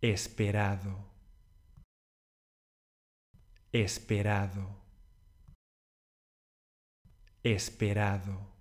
esperado, esperado, esperado.